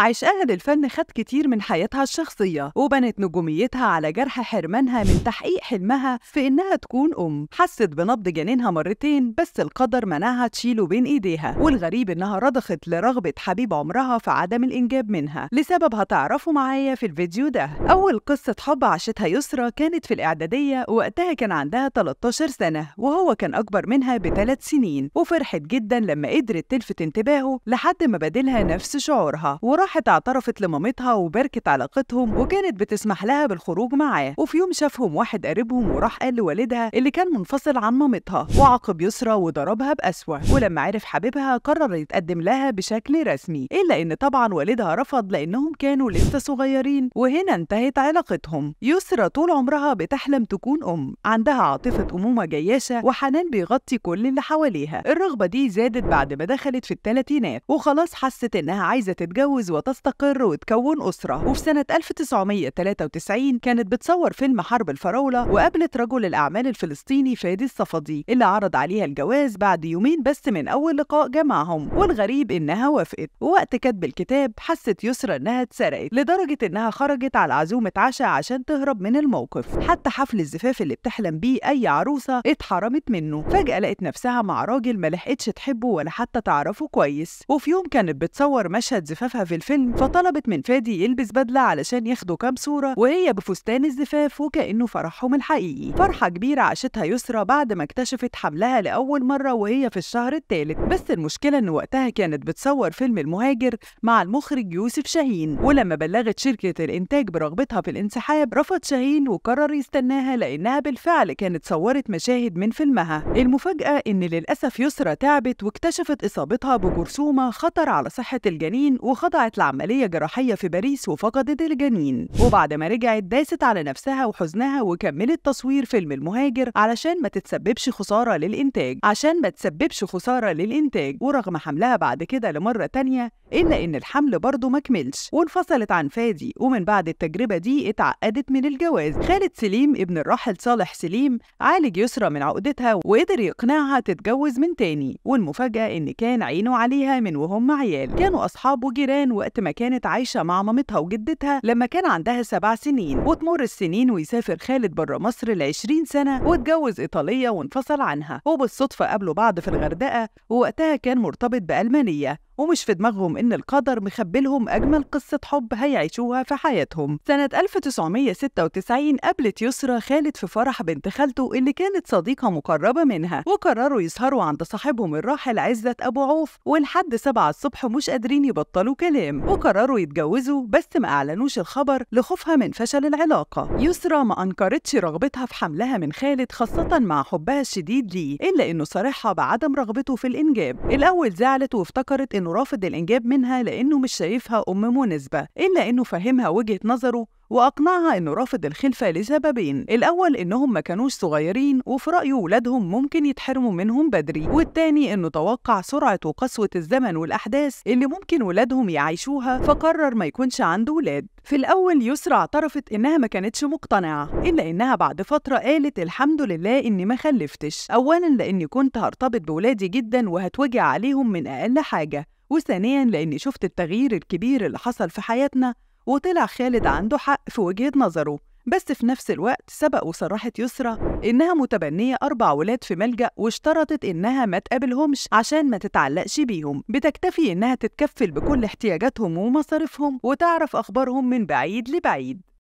عشقها للفن خد كتير من حياتها الشخصية وبنت نجوميتها على جرح حرمانها من تحقيق حلمها في إنها تكون أم حست بنبض جنينها مرتين بس القدر منعها تشيله بين إيديها والغريب إنها رضخت لرغبة حبيب عمرها في عدم الإنجاب منها لسبب هتعرفوا معايا في الفيديو ده أول قصة حب عاشتها يسرا كانت في الإعدادية وقتها كان عندها 13 سنة وهو كان أكبر منها بثلاث سنين وفرحت جدا لما قدرت تلفت انتباهه لحد ما بدلها نفس شعورها وراح راحت اعترفت لمامتها وباركت علاقتهم وكانت بتسمح لها بالخروج معاه وفي يوم شافهم واحد قريبهم وراح قال لوالدها اللي كان منفصل عن مامتها وعاقب يسرى وضربها بأسوأ ولما عرف حبيبها قرر يتقدم لها بشكل رسمي إلا إن طبعا والدها رفض لأنهم كانوا لسه صغيرين وهنا انتهت علاقتهم يسرى طول عمرها بتحلم تكون أم عندها عاطفة أمومة جياشة وحنان بيغطي كل اللي حواليها الرغبة دي زادت بعد ما دخلت في الثلاثينات وخلاص حست إنها عايزة تتجوز وتستقر وتكون أسرة وفي سنة 1993 كانت بتصور فيلم حرب الفراولة وقابلت رجل الأعمال الفلسطيني فادي الصفدي اللي عرض عليها الجواز بعد يومين بس من أول لقاء جمعهم والغريب إنها وافقت ووقت كتب الكتاب حست يسرى إنها اتسرقت لدرجة إنها خرجت على عزومة عشاء عشان تهرب من الموقف حتى حفل الزفاف اللي بتحلم بيه أي عروسة اتحرمت منه فجأة لقت نفسها مع راجل ما لحقتش تحبه ولا حتى تعرفه كويس وفي يوم كانت بتصور مشهد زفافها في الفيلم فطلبت من فادي يلبس بدلة علشان ياخدوا كام صورة وهي بفستان الزفاف وكأنه فرحهم الحقيقي فرحة كبيرة عاشتها يسرا بعد ما اكتشفت حملها لأول مرة وهي في الشهر الثالث بس المشكلة إن وقتها كانت بتصور فيلم المهاجر مع المخرج يوسف شاهين ولما بلغت شركة الإنتاج برغبتها في الانسحاب رفض شاهين وقرر يستناها لأنها بالفعل كانت صورت مشاهد من فيلمها المفاجأة إن للأسف يسرا تعبت واكتشفت إصابتها بجرثومة خطر على صحة الجنين وخضعت وقعت لعملية جراحية في باريس وفقدت الجنين وبعد ما رجعت داست على نفسها وحزنها وكملت تصوير فيلم المهاجر علشان ما تتسببش خسارة للإنتاج عشان ما تسببش خسارة للإنتاج ورغم حملها بعد كده لمرة تانية إلا إن الحمل برضه ما كملش وانفصلت عن فادي ومن بعد التجربة دي اتعقدت من الجواز خالد سليم ابن الراحل صالح سليم عالج يسرى من عقدتها وقدر يقنعها تتجوز من تاني والمفاجأة إن كان عينه عليها من وهم عيال كانوا اصحاب وجيران وقت ما كانت عايشة مع مامتها وجدتها لما كان عندها سبع سنين وتمر السنين ويسافر خالد بره مصر لعشرين سنة واتجوز إيطالية وانفصل عنها وبالصدفة قابلوا بعض في الغردقة ووقتها كان مرتبط بألمانية ومش في دماغهم إن القدر مخبلهم أجمل قصة حب هيعيشوها في حياتهم سنة 1996 قابلت يسرا خالد في فرح بنت خالته اللي كانت صديقة مقربة منها وقرروا يسهروا عند صاحبهم الراحل عزت أبو عوف ولحد 7 الصبح مش قادرين يبطلوا كلام وقرروا يتجوزوا بس ما أعلنوش الخبر لخوفها من فشل العلاقة يسرا ما أنكرتش رغبتها في حملها من خالد خاصة مع حبها الشديد ليه إلا إنه صارحها بعدم رغبته في الإنجاب الأول زعلت وافتكرت إنه إنه رافض الإنجاب منها لأنه مش شايفها أم مناسبة إلا إنه فهمها وجهة نظره وأقنعها إنه رافض الخلفة لسببين الأول إنهم ما كانوش صغيرين وفي رأيه ولادهم ممكن يتحرموا منهم بدري والتاني إنه توقع سرعة وقسوة الزمن والأحداث اللي ممكن ولادهم يعيشوها فقرر ما يكونش عنده ولاد في الأول يسرى اعترفت إنها ما كانتش مقتنعة إلا إنها بعد فترة قالت الحمد لله إني ما خلفتش أولا لأني كنت هرتبط بولادي جدا وهتوجع عليهم من أقل حاجة وثانيا لأني شفت التغيير الكبير اللي حصل في حياتنا وطلع خالد عنده حق في وجهة نظره بس في نفس الوقت سبق وصرحت يسرى إنها متبنية أربع ولاد في ملجأ واشترطت إنها ما تقابلهمش عشان ما تتعلقش بيهم بتكتفي إنها تتكفل بكل احتياجاتهم ومصاريفهم وتعرف أخبارهم من بعيد لبعيد